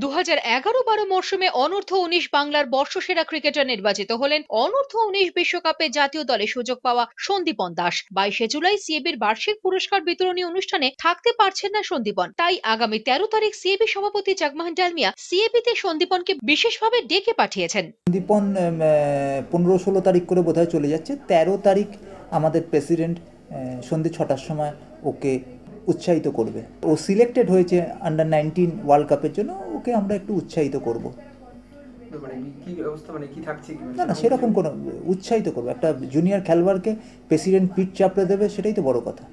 দু হাজার এগারো বারো মরশুমে অনূর্ধ্ব উনিশ বাংলার বর্ষসেরা ক্রিকেটার নির্বাচিত হলেন অনূর্ধ্ব উনিশ বিশ্বকাপে জাতীয় দলে সুযোগ পাওয়া সন্দীপন দাস বাইশে জুলাই সিএবির বার্ষিক পুরস্কার বিতরণী অনুষ্ঠানে থাকতে পারছেন না সন্দীপন তাই আগামী তেরো তারিখ সিএবি সভাপতি জাগমাহান ডালমিয়া সিএবিতে সন্দীপনকে বিশেষভাবে ডেকে পাঠিয়েছেন সন্দীপন পনেরো ষোলো তারিখ করে বোধহয় চলে যাচ্ছে তেরো তারিখ আমাদের প্রেসিডেন্ট সন্ধে ছটার সময় ওকে উৎসাহিত করবে ও সিলেক্টেড হয়েছে আন্ডার নাইনটিন ওয়ার্ল্ড কাপের জন্য ওকে আমরা একটু উৎসাহিত করব মানে মানে না না সেরকম কোনো উৎসাহিত করবো একটা জুনিয়র খেলোয়াড়কে প্রেসিডেন্ট পিট চাপড়ে দেবে সেটাই তো বড় কথা